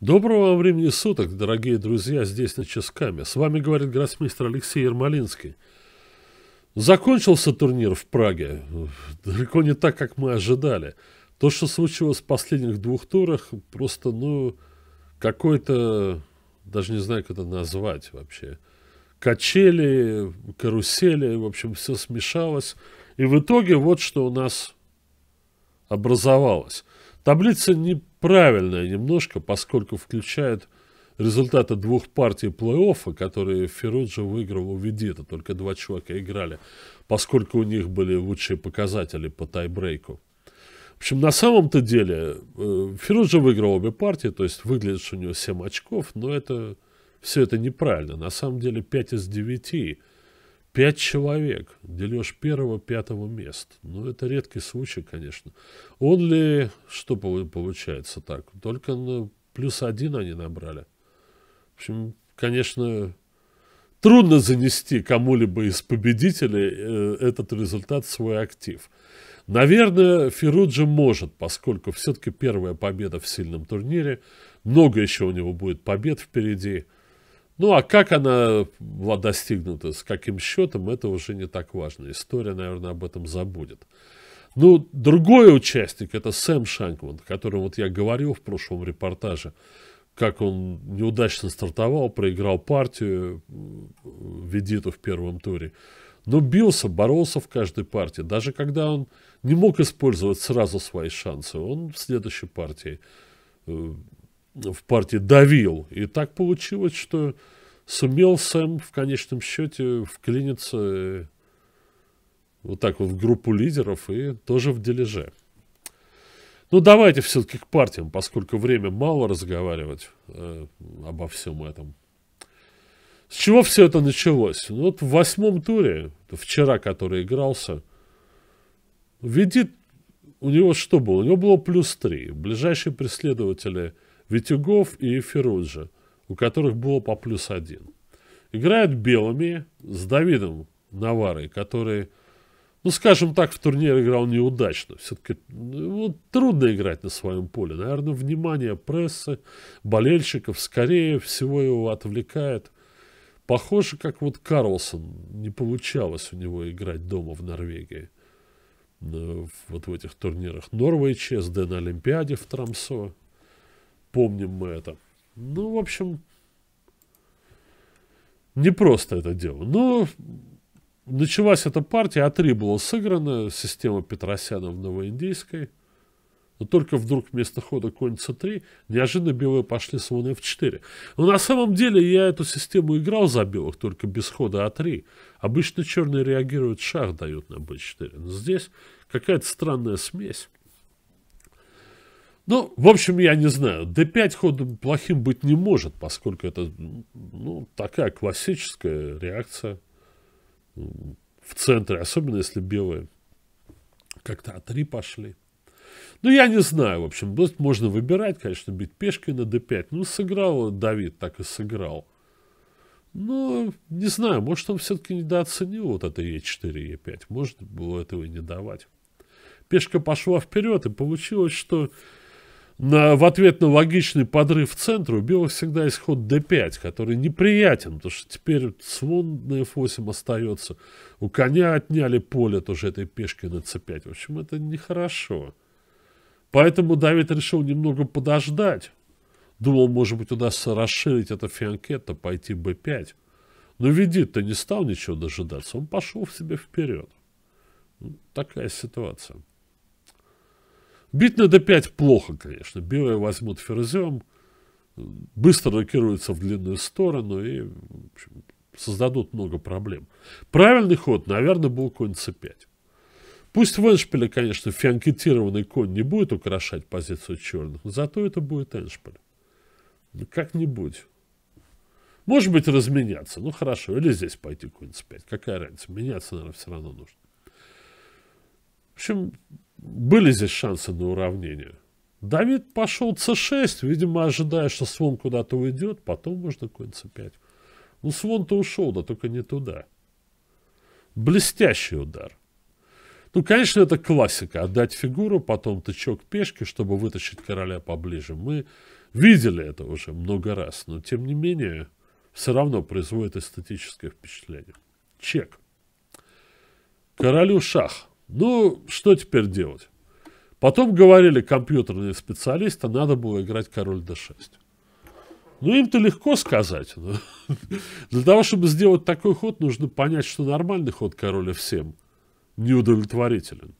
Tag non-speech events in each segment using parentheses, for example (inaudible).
Доброго времени суток, дорогие друзья, здесь на Ческаме. С вами говорит гроссмейстер Алексей Ермолинский. Закончился турнир в Праге. Далеко не так, как мы ожидали. То, что случилось в последних двух турах, просто, ну, какой-то, даже не знаю, как это назвать вообще. Качели, карусели, в общем, все смешалось. И в итоге вот что у нас образовалось. Таблица не правильная немножко, поскольку включает результаты двух партий плей-оффа, которые Феруджи выиграл у Ведита. Только два человека играли, поскольку у них были лучшие показатели по тайбрейку. В общем, на самом-то деле э, Феруджи выиграл обе партии, то есть выглядит, что у него 7 очков, но это все это неправильно. На самом деле 5 из 9 Пять человек дележ первого-пятого места, Ну, это редкий случай, конечно. Он ли, что получается так? Только ну, плюс один они набрали. В общем, конечно, трудно занести кому-либо из победителей э, этот результат в свой актив. Наверное, Феруджи может, поскольку все-таки первая победа в сильном турнире. Много еще у него будет побед впереди. Ну, а как она была достигнута, с каким счетом, это уже не так важно. История, наверное, об этом забудет. Ну, другой участник, это Сэм Шанкман, о котором вот я говорил в прошлом репортаже, как он неудачно стартовал, проиграл партию Ведиту в первом туре. Но ну, бился, боролся в каждой партии. Даже когда он не мог использовать сразу свои шансы, он в следующей партии э, в партии давил. И так получилось, что сумел Сэм в конечном счете вклиниться э, вот так вот в группу лидеров и тоже в дележе. Ну, давайте все-таки к партиям, поскольку время мало разговаривать э, обо всем этом. С чего все это началось? Ну, вот в восьмом туре, вчера, который игрался, видит, у него что было? У него было плюс три. Ближайшие преследователи – Витюгов и Феруджи, у которых было по плюс один. Играют белыми с Давидом Наварой, который, ну, скажем так, в турнире играл неудачно. Все-таки ну, трудно играть на своем поле. Наверное, внимание прессы, болельщиков, скорее всего, его отвлекает – Похоже, как вот Карлсон. Не получалось у него играть дома в Норвегии. Э, вот в этих турнирах. Норвей, ЧСД на Олимпиаде в Трамсо. Помним мы это. Ну, в общем, не просто это дело. Но началась эта партия, А3 была сыграна, система Петросяна в Новоиндийской. Но только вдруг вместо хода конь c3 неожиданно белые пошли с слон f4. Но на самом деле я эту систему играл за белых, только без хода а3. Обычно черные реагируют, шах дают на b4. Но здесь какая-то странная смесь. Ну, в общем, я не знаю. D5 ходом плохим быть не может, поскольку это ну, такая классическая реакция в центре, особенно если белые как-то А3 пошли. Ну, я не знаю, в общем, можно выбирать, конечно, бить пешкой на d5. Ну, сыграл Давид, так и сыграл. Ну, не знаю, может, он все-таки недооценил вот это e4, e5. Может, было этого и не давать. Пешка пошла вперед, и получилось, что на, в ответ на логичный подрыв центра у белых всегда есть ход d5, который неприятен, потому что теперь слон на f8 остается. У коня отняли поле тоже этой пешки на c5. В общем, это нехорошо. Поэтому Давид решил немного подождать. Думал, может быть, удастся расширить это фианкетто, пойти b5. Но Ведит-то не стал ничего дожидаться. Он пошел в себе вперед. Ну, такая ситуация. Бить на d5 плохо, конечно. Белые возьмут ферзем, быстро рокируются в длинную сторону и общем, создадут много проблем. Правильный ход, наверное, был конь c5. Пусть в эншпиле, конечно, фианкетированный конь не будет украшать позицию черных, но зато это будет эншпиль. Ну, как-нибудь. Может быть, разменяться. Ну, хорошо. Или здесь пойти конь c5. Какая разница? Меняться, наверное, все равно нужно. В общем, были здесь шансы на уравнение. Давид пошел c6, видимо, ожидая, что слон куда-то уйдет, потом можно конь c5. Ну, слон-то ушел, да только не туда. Блестящий удар. Ну, конечно, это классика. Отдать фигуру, потом тычок пешки, чтобы вытащить короля поближе. Мы видели это уже много раз, но, тем не менее, все равно производит эстетическое впечатление. Чек. Королю шах. Ну, что теперь делать? Потом говорили компьютерные специалисты, надо было играть король d6. Ну, им-то легко сказать. Но (laughs) для того, чтобы сделать такой ход, нужно понять, что нормальный ход короля всем неудовлетворителен.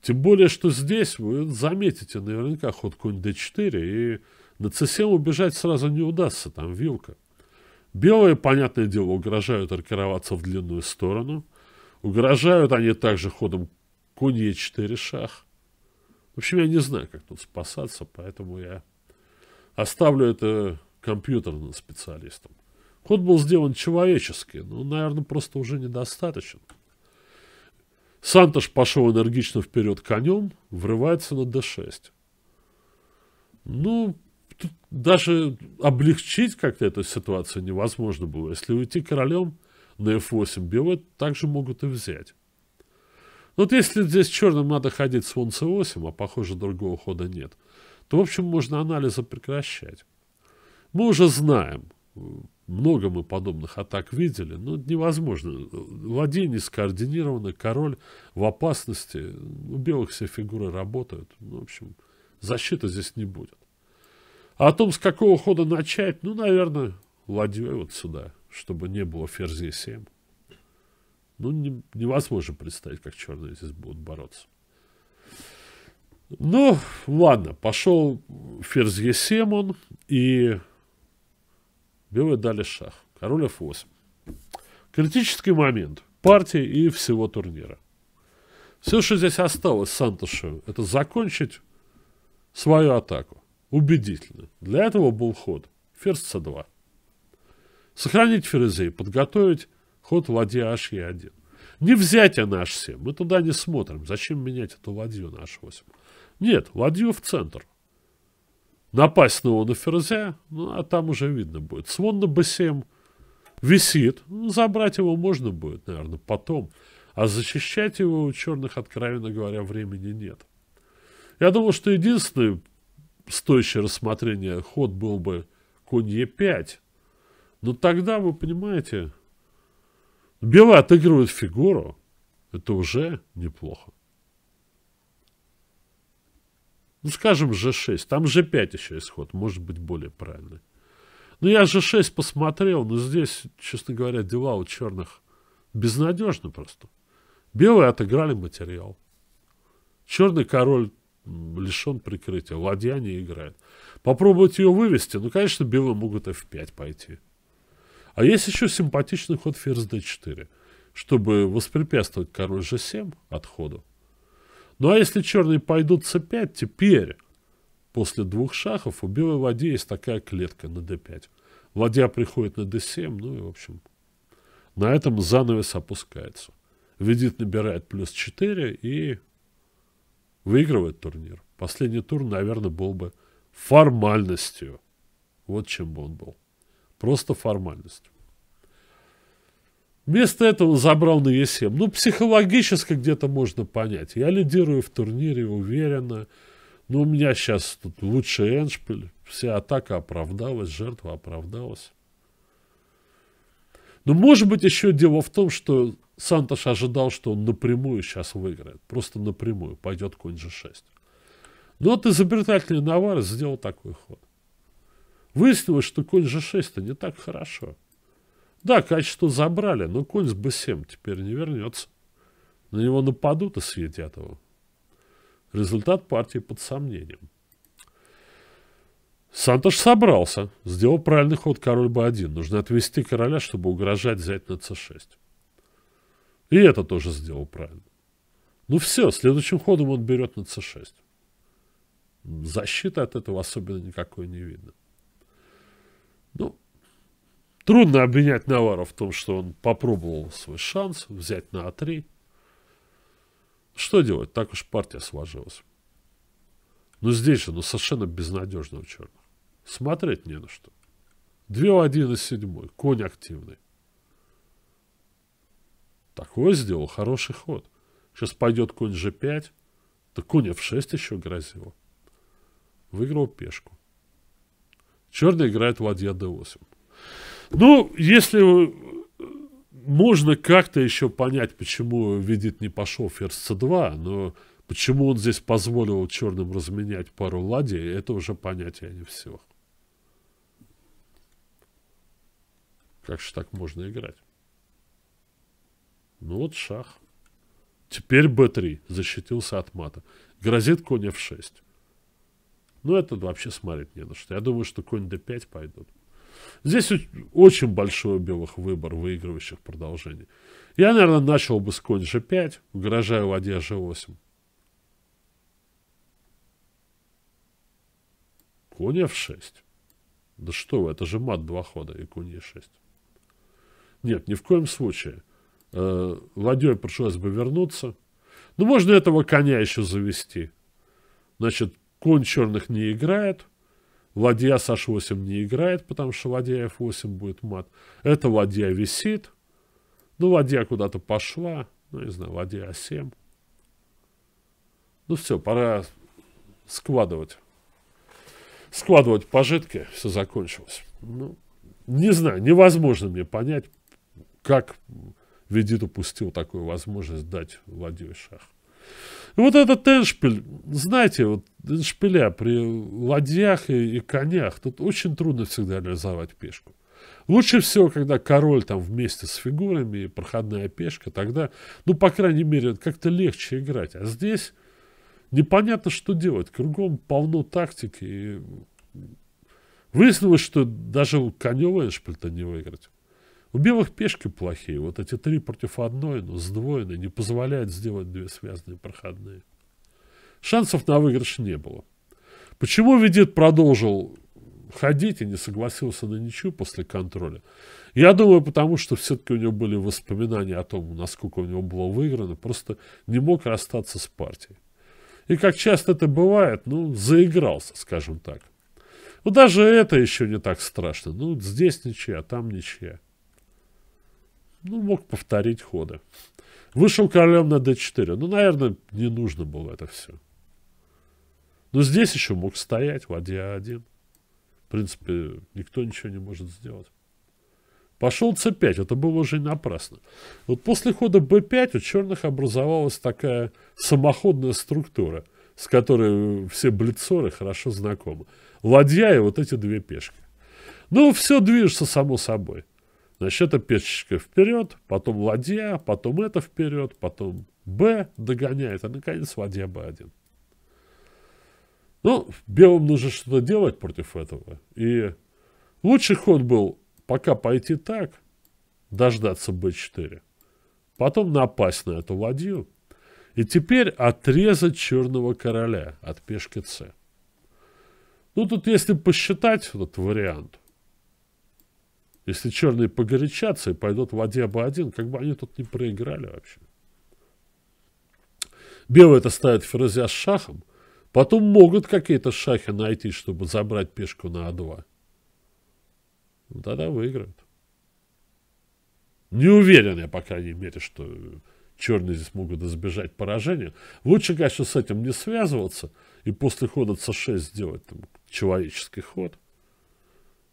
Тем более, что здесь вы заметите наверняка ход конь d4, и на c7 убежать сразу не удастся, там вилка. Белые, понятное дело, угрожают аркироваться в длинную сторону – Угрожают они также ходом конь Е4 шах. В общем, я не знаю, как тут спасаться, поэтому я оставлю это компьютерным специалистам. Ход был сделан человеческий но, наверное, просто уже недостаточен. Сантош пошел энергично вперед конем, врывается на d6. Ну, даже облегчить как-то эту ситуацию невозможно было. Если уйти королем, на f8 белые также могут и взять. Но вот если здесь черным надо ходить с фон c8, а похоже другого хода нет, то, в общем, можно анализы прекращать. Мы уже знаем, много мы подобных атак видели, но невозможно. Владение скоординировано, король в опасности, у белых все фигуры работают. Ну, в общем, защиты здесь не будет. А о том, с какого хода начать, ну, наверное, ладьей вот сюда чтобы не было ферзей 7. Ну, не, невозможно представить, как черные здесь будут бороться. Ну, ладно, пошел ферзь Е7 он, и белые дали шах. Король F8. Критический момент партии и всего турнира. Все, что здесь осталось Сантошу, это закончить свою атаку. Убедительно. Для этого был ход. Ферзь c2. Сохранить Ферезей, подготовить ход ладья HE1. Не взятие на H7. Мы туда не смотрим. Зачем менять эту ладью на H8? Нет, ладью в центр. Напасть на Иона Ферзя, ну, а там уже видно будет. свон на B7 висит. Ну, забрать его можно будет, наверное, потом. А защищать его у черных, откровенно говоря, времени нет. Я думал, что единственное стоящее рассмотрение ход был бы конь Е5. Но ну, тогда, вы понимаете, Белый отыгрывает фигуру. Это уже неплохо. Ну, скажем, G6. Там G5 еще исход. Может быть, более правильный. Но ну, я G6 посмотрел, но здесь, честно говоря, дела у черных безнадежны просто. Белые отыграли материал. Черный король лишен прикрытия. Ладья не играет. Попробовать ее вывести, ну, конечно, белые могут F5 пойти. А есть еще симпатичный ход ферзь d4, чтобы воспрепятствовать король g7 отходу. Ну а если черные пойдут c5, теперь, после двух шахов, у белой ладьи есть такая клетка на d5. Ладья приходит на d7, ну и, в общем, на этом занавес опускается. Ведит набирает плюс 4 и выигрывает турнир. Последний тур, наверное, был бы формальностью. Вот чем бы он был. Просто формальность. Вместо этого забрал на Е7. Ну, психологически где-то можно понять. Я лидирую в турнире уверенно. Ну, у меня сейчас тут лучший эншпиль. Вся атака оправдалась, жертва оправдалась. Но, может быть, еще дело в том, что Сантош ожидал, что он напрямую сейчас выиграет. Просто напрямую пойдет конь G6. Но вот изобретательный Наварес сделал такой ход. Выяснилось, что конь же 6 не так хорошо. Да, качество забрали, но конь с B7 теперь не вернется. На него нападут и съедят его. Результат партии под сомнением. Сантош собрался. Сделал правильный ход король b1. Нужно отвести короля, чтобы угрожать взять на c6. И это тоже сделал правильно. Ну все, следующим ходом он берет на c6. Защиты от этого особенно никакой не видно. Ну, трудно обвинять Навара в том, что он попробовал свой шанс взять на А3. Что делать? Так уж партия сложилась. Но ну, здесь же, ну, совершенно безнадежно у черных. Смотреть не на что. 2 в 1 и 7. Конь активный. Такой сделал хороший ход. Сейчас пойдет конь g5. Да конь f6 еще грозило. Выиграл пешку. Черный играет ладья d8. Ну, если э, можно как-то еще понять, почему видит не пошел ферзь c2, но почему он здесь позволил черным разменять пару ладей, это уже понятие не в Как же так можно играть? Ну вот шах. Теперь b3 защитился от мата. Грозит конь f6. Ну, это вообще смотреть не на что. Я думаю, что конь d5 пойдут. Здесь очень большой у белых выбор выигрывающих продолжений. Я, наверное, начал бы с конь g5, угрожая ладья g8. Конь f6. Да что вы, это же мат два хода и конь e6. Нет, ни в коем случае. Э, Ладьей пришлось бы вернуться. Ну, можно этого коня еще завести. Значит, Конь черных не играет. Ладья с h8 не играет, потому что ладья f8 будет мат. Это ладья висит. Ну, ладья куда-то пошла. Ну, не знаю, ладья a7. А ну, все, пора складывать. Складывать пожитки. Все закончилось. Ну, не знаю, невозможно мне понять, как Ведит упустил такую возможность дать ладью шах. Вот этот эншпиль, знаете, вот эншпиля при ладьях и, и конях, тут очень трудно всегда реализовать пешку. Лучше всего, когда король там вместе с фигурами и проходная пешка, тогда, ну, по крайней мере, как-то легче играть. А здесь непонятно, что делать. Кругом полно тактики. И выяснилось, что даже коневый эншпиль-то не выиграть. У белых пешки плохие. Вот эти три против одной, но ну, сдвоенные, не позволяют сделать две связанные проходные. Шансов на выигрыш не было. Почему Ведит продолжил ходить и не согласился на ничью после контроля? Я думаю, потому что все-таки у него были воспоминания о том, насколько у него было выиграно. Просто не мог расстаться с партией. И как часто это бывает, ну, заигрался, скажем так. Ну даже это еще не так страшно. Ну, здесь ничья, там ничья. Ну, мог повторить ходы. Вышел королем на d4. Ну, наверное, не нужно было это все. Но здесь еще мог стоять, ладья 1. В принципе, никто ничего не может сделать. Пошел c5, это было уже напрасно. Вот после хода b5 у черных образовалась такая самоходная структура, с которой все блицоры хорошо знакомы. Ладья и вот эти две пешки. Ну, все движется само собой. Значит, это пешечка вперед, потом ладья, потом это вперед, потом Б догоняет, а наконец ладья Б1. Ну, белым нужно что-то делать против этого. И лучший ход был пока пойти так, дождаться Б 4 потом напасть на эту ладью, и теперь отрезать черного короля от пешки С. Ну, тут если посчитать этот вариант, если черные погорячатся и пойдут в воде бы один, как бы они тут не проиграли вообще. Белые это ставят ферзя с шахом, потом могут какие-то шахи найти, чтобы забрать пешку на А2. Ну, тогда выиграют. Не уверен я, по крайней мере, что черные здесь могут избежать поражения. Лучше, конечно, с этим не связываться и после хода с 6 сделать там, человеческий ход.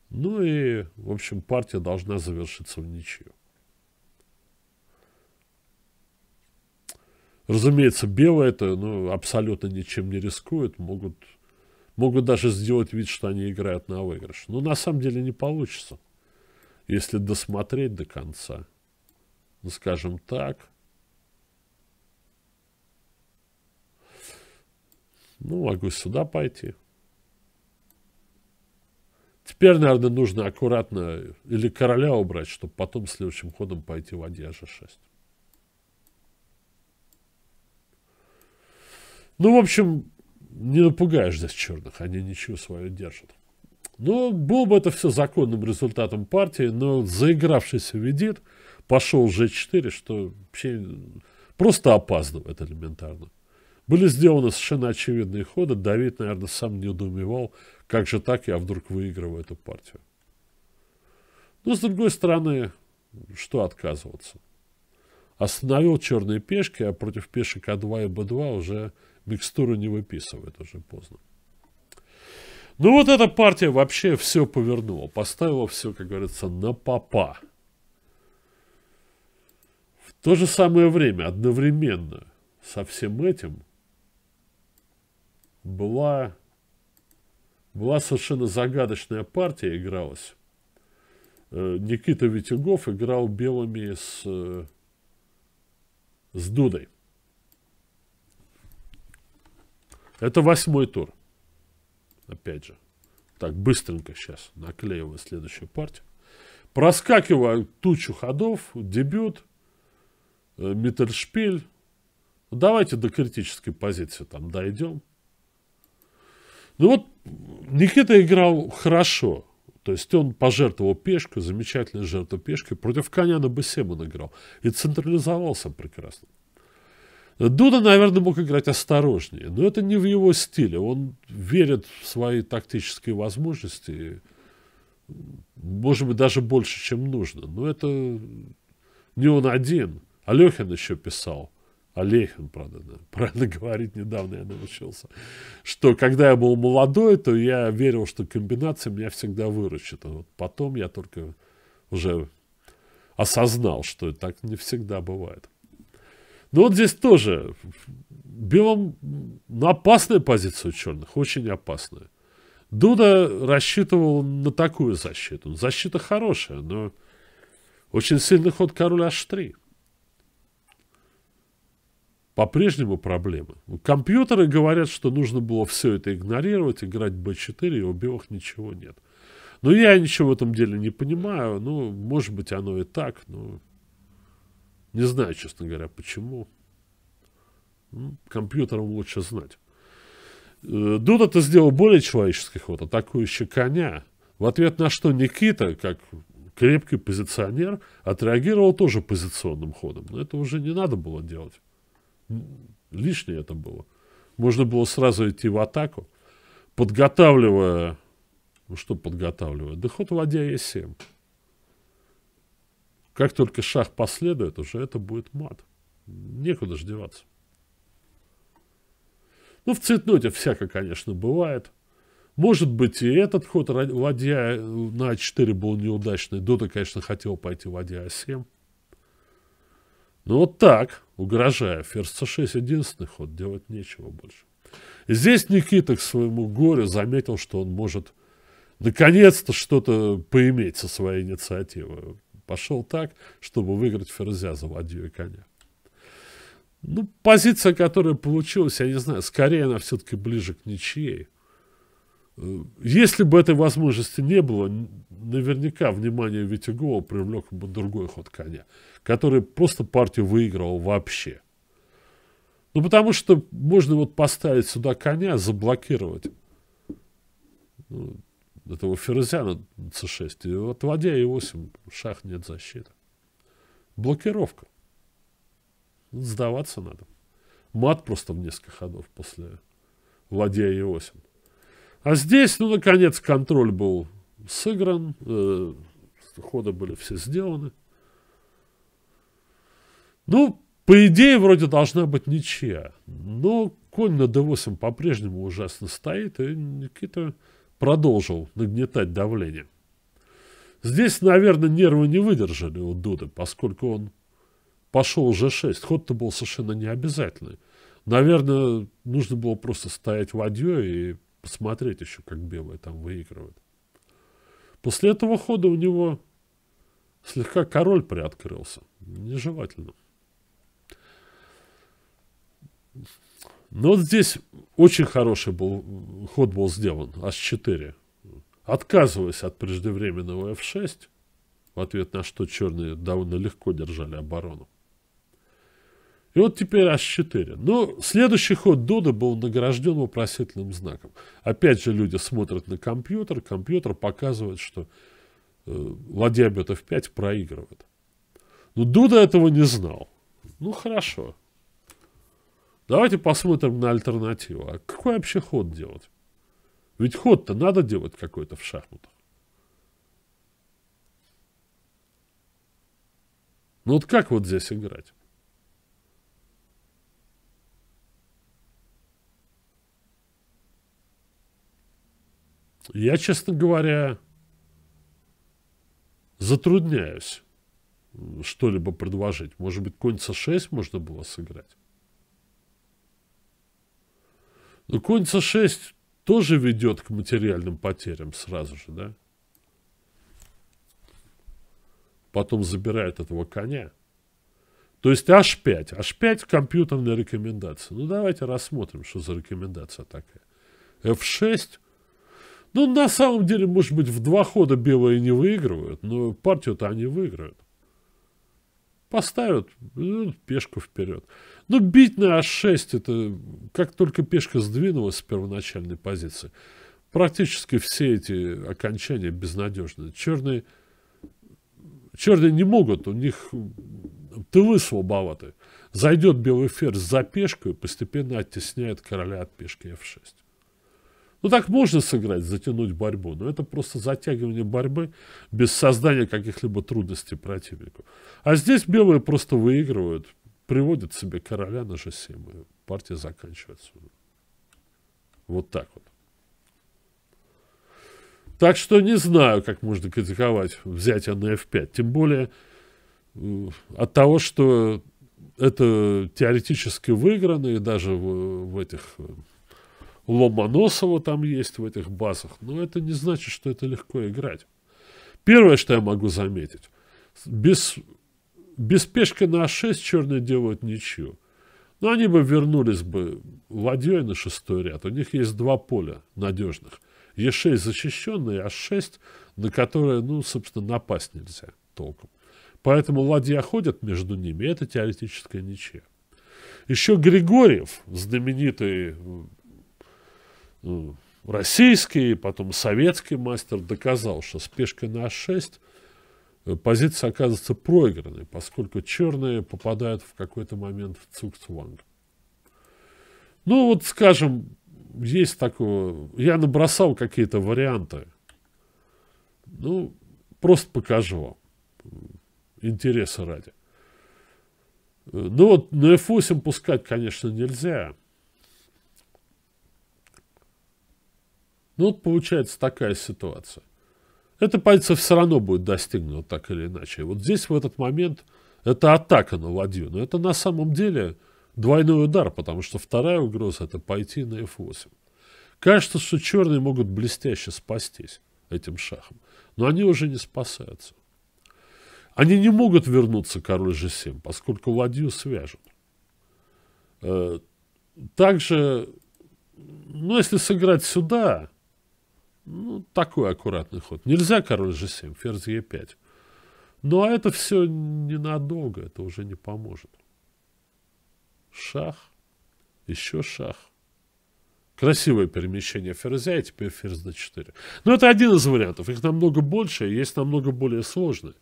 Ну и, в общем, партия должна завершиться в ничью. Разумеется, белые это ну, абсолютно ничем не рискуют, могут, могут даже сделать вид, что они играют на выигрыш. Но на самом деле не получится, если досмотреть до конца. Ну, скажем так. Ну, могу сюда пойти. Теперь, наверное, нужно аккуратно или короля убрать, чтобы потом следующим ходом пойти в ладья g6. Ну, в общем, не напугаешь здесь черных, они ничего свое держат. Ну, было бы это все законным результатом партии, но заигравшийся ведит, пошел g4, что вообще просто опаздывает элементарно. Были сделаны совершенно очевидные ходы, Давид, наверное, сам не недоумевал, как же так, я вдруг выигрываю эту партию? Но, ну, с другой стороны, что отказываться? Остановил черные пешки, а против пешек А2 и Б2 уже микстуру не выписывает, уже поздно. Ну вот эта партия вообще все повернула, поставила все, как говорится, на попа. В то же самое время, одновременно со всем этим, была была совершенно загадочная партия игралась. Э, Никита Витюгов играл белыми с, э, с Дудой. Это восьмой тур. Опять же. Так, быстренько сейчас наклеиваю следующую партию. Проскакиваю тучу ходов, дебют, э, Миттершпиль. Давайте до критической позиции там дойдем. Ну вот Никита играл хорошо. То есть он пожертвовал пешку, замечательная жертва пешки. Против коня на Б7 он играл. И централизовался прекрасно. Дуда, наверное, мог играть осторожнее, но это не в его стиле. Он верит в свои тактические возможности, может быть, даже больше, чем нужно. Но это не он один. Алехин еще писал – Алехин, правда, (laughs) правильно говорить, недавно я научился, что когда я был молодой, то я верил, что комбинация меня всегда выручит. А вот потом я только уже осознал, что так не всегда бывает. Но вот здесь тоже белым на опасную позицию черных, очень опасную. Дуда рассчитывал на такую защиту. Защита хорошая, но очень сильный ход короля h3 по-прежнему проблемы. Компьютеры говорят, что нужно было все это игнорировать, играть B4, и у белых ничего нет. Но я ничего в этом деле не понимаю. Ну, может быть, оно и так, но не знаю, честно говоря, почему. компьютерам лучше знать. Э, Дуда ты сделал более человеческий ход, атакующий коня. В ответ на что Никита, как крепкий позиционер, отреагировал тоже позиционным ходом. Но это уже не надо было делать лишнее это было. Можно было сразу идти в атаку, подготавливая... Ну что подготавливая? Да ход ладья Е7. Как только шах последует, уже это будет мат. Некуда же деваться. Ну, в цветноте всяко, конечно, бывает. Может быть, и этот ход ладья на А4 был неудачный. Дота, конечно, хотел пойти ладья А7. Ну вот так, угрожая. Ферзь c6 единственный ход, делать нечего больше. И здесь Никита к своему горю заметил, что он может наконец-то что-то поиметь со своей инициативой. Пошел так, чтобы выиграть ферзя за ладью и коня. Ну, позиция, которая получилась, я не знаю, скорее она все-таки ближе к ничьей. Если бы этой возможности не было, наверняка внимание Витягова привлек бы другой ход коня который просто партию выиграл вообще. Ну, потому что можно вот поставить сюда коня, заблокировать ну, этого ферзя на c6, и отводя e8, шах нет защиты. Блокировка. Сдаваться надо. Мат просто в несколько ходов после ладья e8. А здесь, ну, наконец, контроль был сыгран, э, ходы были все сделаны. Ну, по идее, вроде должна быть ничья. Но конь на d8 по-прежнему ужасно стоит, и Никита продолжил нагнетать давление. Здесь, наверное, нервы не выдержали у Дуды, поскольку он пошел уже 6 Ход-то был совершенно необязательный. Наверное, нужно было просто стоять в адье и посмотреть еще, как белые там выигрывают. После этого хода у него слегка король приоткрылся. Нежелательно. Но ну, вот здесь очень хороший был, ход был сделан, h4. Отказываясь от преждевременного f6, в ответ на что черные довольно легко держали оборону. И вот теперь h4. Но ну, следующий ход Дода был награжден вопросительным знаком. Опять же люди смотрят на компьютер, компьютер показывает, что э, ладья бьет f5 проигрывает. Но Дуда этого не знал. Ну хорошо, Давайте посмотрим на альтернативу. А какой вообще ход делать? Ведь ход-то надо делать какой-то в шахматах. Ну вот как вот здесь играть? Я, честно говоря, затрудняюсь что-либо предложить. Может быть, конь с 6 можно было сыграть? Ну, конь Конца 6 тоже ведет к материальным потерям сразу же, да? Потом забирает этого коня. То есть H5. H5 компьютерная рекомендация. Ну, давайте рассмотрим, что за рекомендация такая. F6. Ну, на самом деле, может быть, в два хода белые не выигрывают, но партию-то они выиграют. Поставят, пешку вперед. Но ну, бить на А6, это как только пешка сдвинулась с первоначальной позиции, практически все эти окончания безнадежны. Черные, черные не могут, у них тылы слабоваты. Зайдет белый ферзь за пешку и постепенно оттесняет короля от пешки f6. Ну, так можно сыграть, затянуть борьбу, но это просто затягивание борьбы без создания каких-либо трудностей противнику. А здесь белые просто выигрывают, приводят себе короля на g7, и партия заканчивается. Вот так вот. Так что не знаю, как можно критиковать взятие на f5. Тем более э, от того, что это теоретически выиграно, и даже в, в этих э, Ломоносова там есть в этих базах, но это не значит, что это легко играть. Первое, что я могу заметить, без, без пешки на А6 черные делают ничью. Но они бы вернулись бы ладьей на шестой ряд. У них есть два поля надежных. Е6 защищенный, А6, на которое, ну, собственно, напасть нельзя толком. Поэтому ладья ходят между ними, это теоретическая ничья. Еще Григорьев, знаменитый Э, российский, потом советский мастер доказал, что с пешкой на А6 э, позиция оказывается проигранной, поскольку черные попадают в какой-то момент в цукцванг. Ну, вот, скажем, есть такое... Я набросал какие-то варианты. Ну, просто покажу вам. Э, интереса ради. Ну, вот на F8 пускать, конечно, нельзя. Ну вот получается такая ситуация. Это пальцев все равно будет достигнуто так или иначе. И вот здесь в этот момент это атака на ладью. Но это на самом деле двойной удар, потому что вторая угроза это пойти на F8. Кажется, что черные могут блестяще спастись этим шахом. Но они уже не спасаются. Они не могут вернуться король G7, поскольку ладью свяжут. Э, также, ну, если сыграть сюда, ну, такой аккуратный ход. Нельзя король g7, ферзь e5. Ну, а это все ненадолго, это уже не поможет. Шах, еще шах. Красивое перемещение ферзя, и теперь ферзь на 4. Но ну, это один из вариантов. Их намного больше, и есть намного более сложные.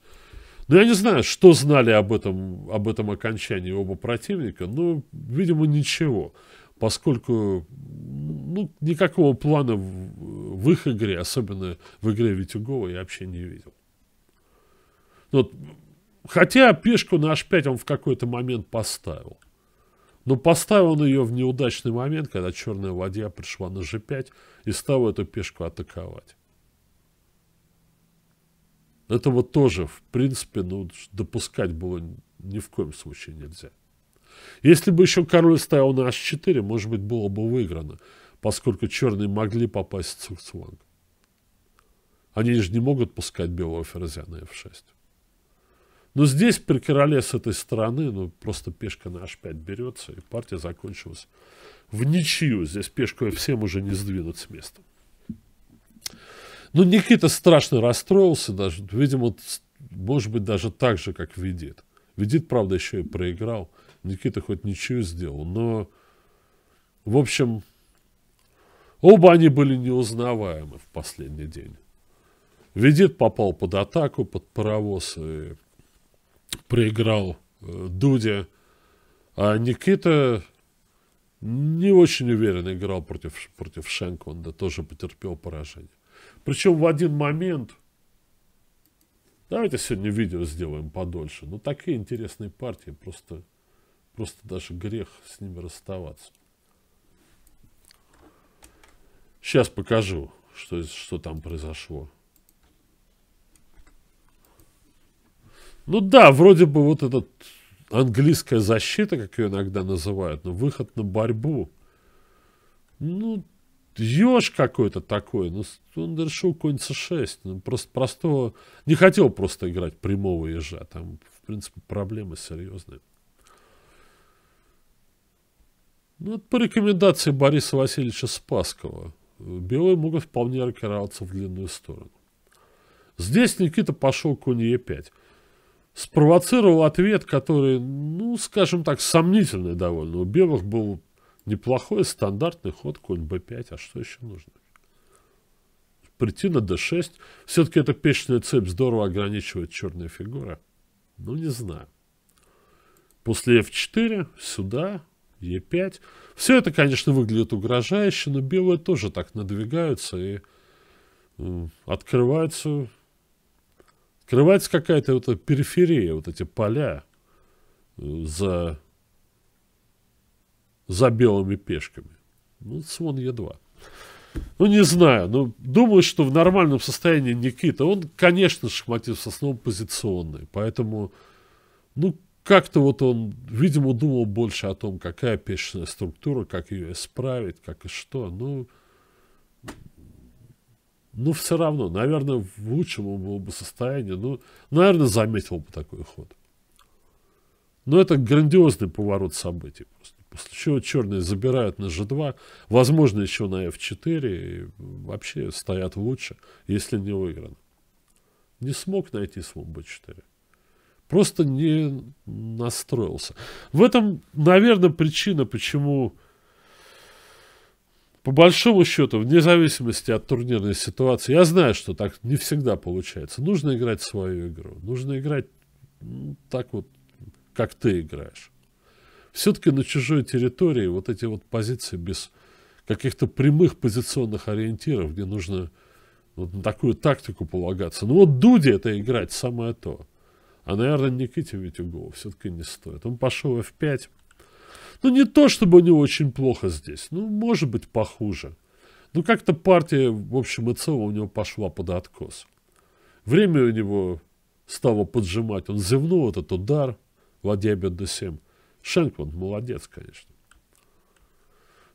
Но ну, я не знаю, что знали об этом, об этом окончании оба противника. Ну, видимо, ничего поскольку ну, никакого плана в, в их игре, особенно в игре Витюгова, я вообще не видел. Ну, вот, хотя пешку на h5 он в какой-то момент поставил. Но поставил он ее в неудачный момент, когда черная ладья пришла на g5 и стала эту пешку атаковать. Это вот тоже, в принципе, ну, допускать было ни в коем случае нельзя. Если бы еще король стоял на h4, может быть, было бы выиграно, поскольку черные могли попасть в цукцванг. Они же не могут пускать белого ферзя на f6. Но здесь при короле с этой стороны, ну, просто пешка на h5 берется, и партия закончилась в ничью. Здесь пешку всем уже не сдвинуть с места. Ну, Никита страшно расстроился даже. Видимо, может быть, даже так же, как видит. Видит, правда, еще и проиграл. Никита хоть ничего сделал, но... В общем, оба они были неузнаваемы в последний день. Ведит попал под атаку, под паровоз и проиграл э, Дуде, А Никита не очень уверенно играл против, против Шенконда, тоже потерпел поражение. Причем в один момент, давайте сегодня видео сделаем подольше, но такие интересные партии, просто Просто даже грех с ними расставаться. Сейчас покажу, что, что там произошло. Ну да, вроде бы вот этот английская защита, как ее иногда называют, но выход на борьбу. Ну, еж какой-то такой. Ну, он решил конь c6. Ну, просто простого... Не хотел просто играть прямого ежа. Там, в принципе, проблемы серьезные. Ну, это по рекомендации Бориса Васильевича Спаскова. Белые могут вполне рокироваться в длинную сторону. Здесь Никита пошел конь Е5. Спровоцировал ответ, который, ну, скажем так, сомнительный довольно. У белых был неплохой стандартный ход конь b5, а что еще нужно? Прийти на d6. Все-таки эта печная цепь здорово ограничивает черные фигуры. Ну, не знаю. После f4 сюда Е5. Все это, конечно, выглядит угрожающе, но белые тоже так надвигаются и открываются, открывается какая-то вот периферия, вот эти поля э, за, за белыми пешками. Ну, слон Е2. Ну, не знаю, но ну, думаю, что в нормальном состоянии Никита, он, конечно, шахматист в основном позиционный, поэтому, ну, как-то вот он, видимо, думал больше о том, какая пешечная структура, как ее исправить, как и что. Ну, ну все равно, наверное, в лучшем он был бы состоянии. Ну, наверное, заметил бы такой ход. Но это грандиозный поворот событий просто. После чего черные забирают на g2, возможно, еще на f4, и вообще стоят лучше, если не выиграно. Не смог найти свой b4. Просто не настроился. В этом, наверное, причина, почему, по большому счету, вне зависимости от турнирной ситуации, я знаю, что так не всегда получается. Нужно играть свою игру. Нужно играть ну, так вот, как ты играешь. Все-таки на чужой территории вот эти вот позиции без каких-то прямых позиционных ориентиров, где нужно вот на такую тактику полагаться. Ну вот Дуди это играть самое то. А, наверное, Никите Витюгову все-таки не стоит. Он пошел в F5. Ну, не то, чтобы у него очень плохо здесь. Ну, может быть, похуже. Но ну, как-то партия, в общем и целом, у него пошла под откос. Время у него стало поджимать. Он зевнул этот удар, ладья BD7. Шенкман молодец, конечно.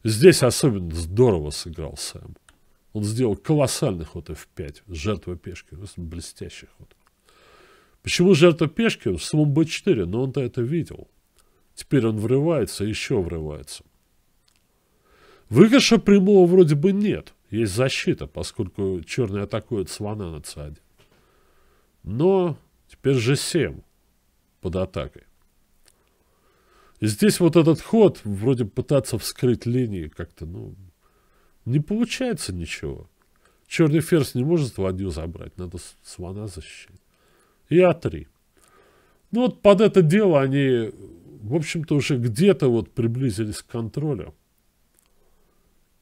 Здесь особенно здорово сыграл Сэм. Он сделал колоссальный ход F5, жертва пешки, блестящий ход. Почему жертва пешки с слон b4? Но он-то это видел. Теперь он врывается, еще врывается. Выигрыша прямого вроде бы нет. Есть защита, поскольку черный атакует слона на цаде. Но теперь g7 под атакой. И здесь вот этот ход, вроде пытаться вскрыть линии как-то, ну, не получается ничего. Черный ферзь не может ладью забрать, надо слона защищать и А3. Ну вот под это дело они, в общем-то, уже где-то вот приблизились к контролю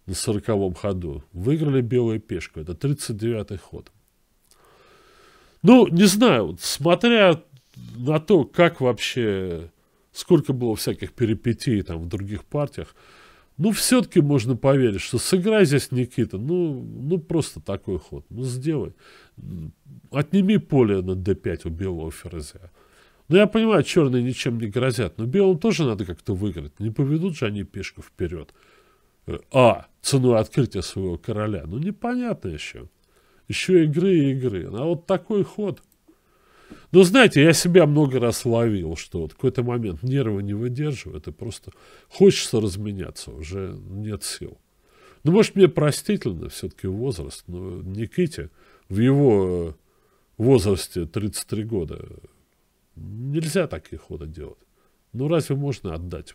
на сороковом ходу. Выиграли белую пешку. Это 39-й ход. Ну, не знаю, смотря на то, как вообще, сколько было всяких перипетий там в других партиях, ну, все-таки можно поверить, что сыграй здесь, Никита, ну, ну просто такой ход, ну, сделай. Отними поле на d5 у белого ферзя. Ну, я понимаю, черные ничем не грозят, но белым тоже надо как-то выиграть. Не поведут же они пешку вперед. Э, а, ценой открытия своего короля. Ну, непонятно еще. Еще игры и игры. А вот такой ход – но ну, знаете, я себя много раз ловил, что вот в какой-то момент нервы не выдерживают, и просто хочется разменяться, уже нет сил. Ну, может, мне простительно все-таки возраст, но Никите в его э, возрасте 33 года нельзя такие ходы делать. Ну, разве можно отдать,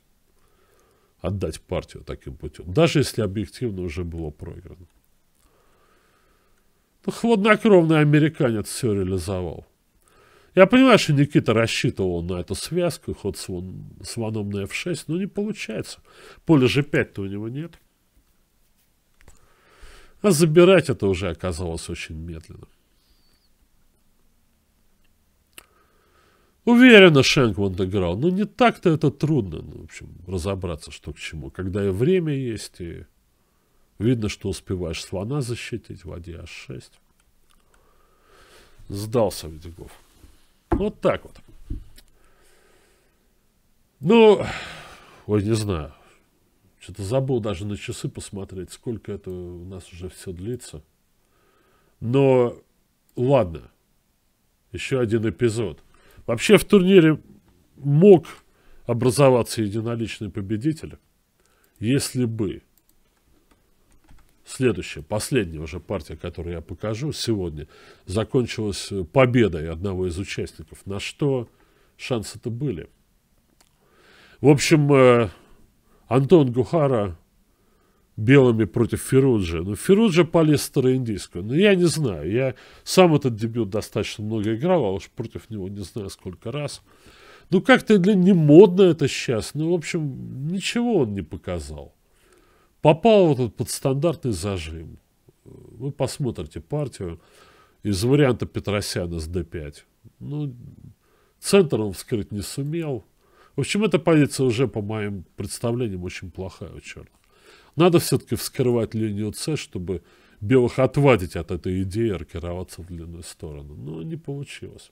отдать партию таким путем? Даже если объективно уже было проиграно. Ну, хладнокровный американец все реализовал. Я понимаю, что Никита рассчитывал на эту связку, ход слон, слоном на f6, но не получается. Поля g5-то у него нет. А забирать это уже оказалось очень медленно. Уверенно Шенкман играл. но ну, не так-то это трудно, ну, в общем, разобраться, что к чему. Когда и время есть, и видно, что успеваешь слона защитить, ладья h6. Сдался Ведегов. Вот так вот. Ну, ой, не знаю. Что-то забыл даже на часы посмотреть, сколько это у нас уже все длится. Но ладно, еще один эпизод. Вообще в турнире мог образоваться единоличный победитель, если бы Следующая, последняя уже партия, которую я покажу сегодня, закончилась победой одного из участников. На что шансы-то были? В общем, э, Антон Гухара белыми против Феруджи. Ну, Феруджи полез староиндийскую. Ну, я не знаю. Я сам этот дебют достаточно много играл, а уж против него не знаю сколько раз. Ну, как-то для не модно это сейчас. Ну, в общем, ничего он не показал попал вот этот под стандартный зажим. Вы посмотрите партию из варианта Петросяна с D5. Ну, центр он вскрыть не сумел. В общем, эта позиция уже, по моим представлениям, очень плохая у черных. Надо все-таки вскрывать линию С, чтобы белых отвадить от этой идеи аркироваться в длинную сторону. Но не получилось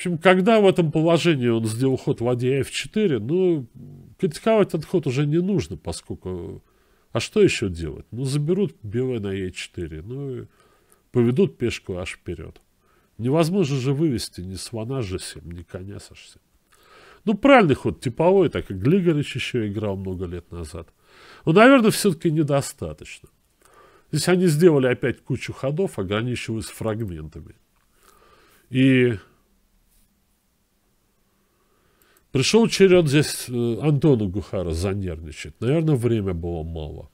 общем, когда в этом положении он сделал ход ладья f4, ну, критиковать этот ход уже не нужно, поскольку... А что еще делать? Ну, заберут белое на e4, ну, и поведут пешку аж вперед. Невозможно же вывести ни слона g7, ни коня с h7. Ну, правильный ход, типовой, так и Глигорич еще играл много лет назад. Но, наверное, все-таки недостаточно. Здесь они сделали опять кучу ходов, ограничиваясь фрагментами. И Пришел черед здесь э, Антона Гухара занервничать. Наверное, время было мало.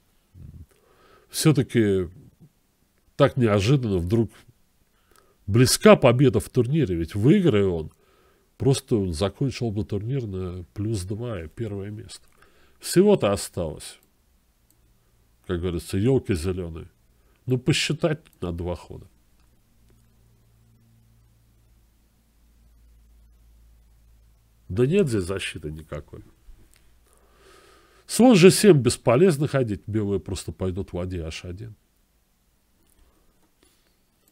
Все-таки так неожиданно вдруг близка победа в турнире. Ведь выиграй он, просто он закончил бы турнир на плюс 2 и первое место. Всего-то осталось, как говорится, елки зеленые. Ну, посчитать на два хода. Да нет здесь защиты никакой. Слон же 7 бесполезно ходить. Белые просто пойдут в воде h1.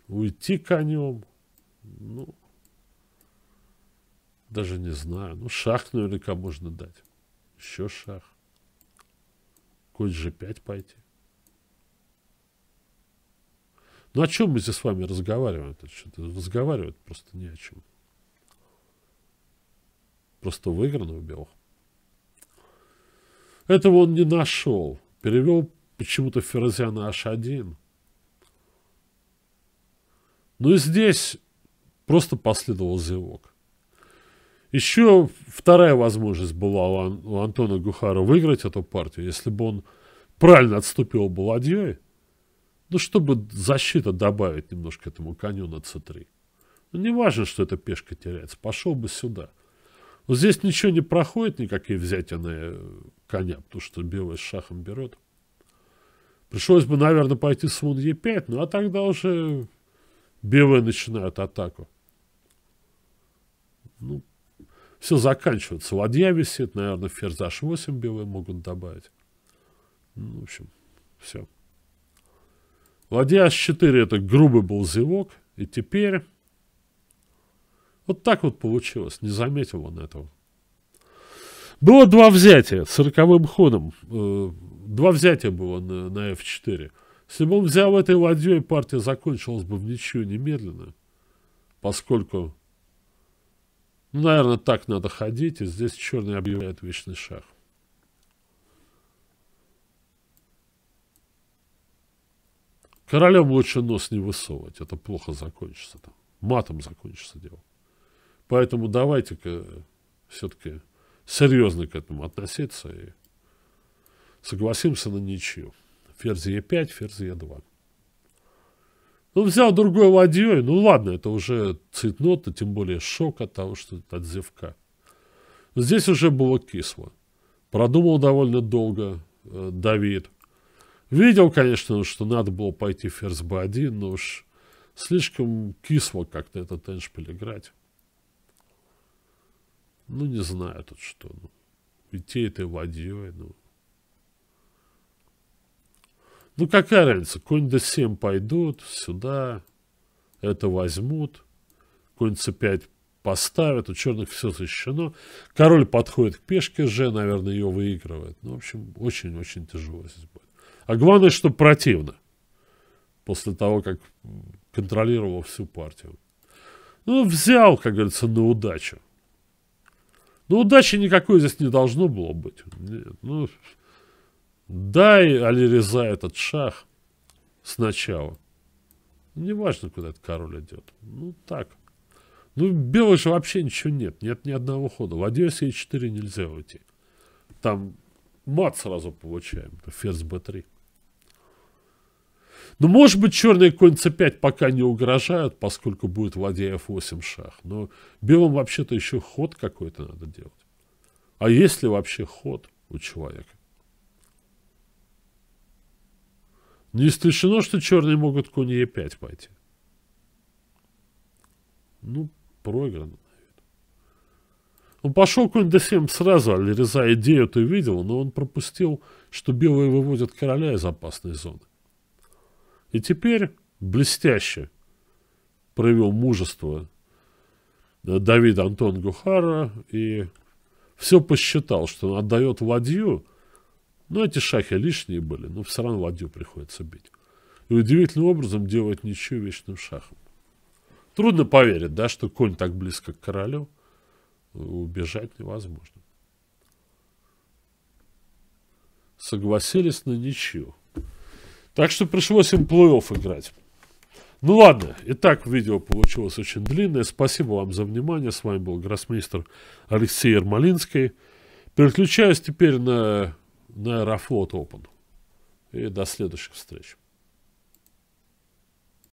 Уйти конем. Ну, даже не знаю. Ну, шах наверняка можно дать. Еще шах. Конь же 5 пойти. Ну, о чем мы здесь с вами разговариваем? Разговаривать просто не о чем. Просто выигранную белых. Этого он не нашел. Перевел почему-то Ферзяна h1. Ну и здесь просто последовал зевок. Еще вторая возможность была у Антона Гухара выиграть эту партию, если бы он правильно отступил бы ладьей, ну, чтобы защита добавить немножко этому коню на c3. Ну, не важно, что эта пешка теряется, пошел бы сюда – вот здесь ничего не проходит, никакие взятины коня, потому что белый с шахом берет. Пришлось бы, наверное, пойти с фун Е5, ну а тогда уже белые начинают атаку. Ну, все заканчивается. Ладья висит, наверное, ферзь h8 белые могут добавить. Ну, в общем, все. Ладья h4 это грубый был зевок. И теперь вот так вот получилось, не заметил он этого. Было два взятия с роковым ходом. Э, два взятия было на, на F4. Если бы он взял этой ладьей, партия закончилась бы в ничью немедленно. Поскольку, ну, наверное, так надо ходить, и здесь черный объявляет вечный шах. Королем лучше нос не высовывать, это плохо закончится Матом закончится дело. Поэтому давайте-ка все-таки серьезно к этому относиться и согласимся на ничью. Ферзь Е5, ферзь Е2. Ну, взял другой ладьей, ну ладно, это уже цитнота, тем более шок от того, что это от зевка. здесь уже было кисло. Продумал довольно долго э, Давид. Видел, конечно, что надо было пойти ферзь б 1 но уж слишком кисло как-то этот эншпиль играть. Ну, не знаю тут что. Ну, и те этой ладьей, ну. Ну, какая разница? Конь d7 пойдут сюда, это возьмут. Конь c5 поставят, у черных все защищено. Король подходит к пешке же, наверное, ее выигрывает. Ну, в общем, очень-очень тяжело здесь будет. А главное, что противно. После того, как контролировал всю партию. Ну, взял, как говорится, на удачу. Ну, удачи никакой здесь не должно было быть. Нет, ну, дай Алиреза этот шах сначала. Неважно, куда этот король идет. Ну, так. Ну, белый же вообще ничего нет. Нет ни одного хода. В Одессе e4 нельзя уйти. Там мат сразу получаем. ферзь б 3 ну, может быть, черные конь c5 пока не угрожают, поскольку будет ладья f8 шах. Но белым вообще-то еще ход какой-то надо делать. А есть ли вообще ход у человека? Не исключено, что черные могут конь e5 пойти. Ну, проиграно. Он ну, пошел конь d7 сразу, Алиреза идею ты видел, но он пропустил, что белые выводят короля из опасной зоны. И теперь блестяще проявил мужество Давид Антон Гухара и все посчитал, что он отдает ладью, но ну, эти шахи лишние были, но все равно ладью приходится бить. И удивительным образом делает ничью вечным шахом. Трудно поверить, да, что конь так близко к королю, убежать невозможно. Согласились на ничью. Так что пришлось им плей-офф играть. Ну ладно, и так видео получилось очень длинное. Спасибо вам за внимание. С вами был гроссмейстер Алексей Ермолинский. Переключаюсь теперь на, на Аэрофлот Open. И до следующих встреч.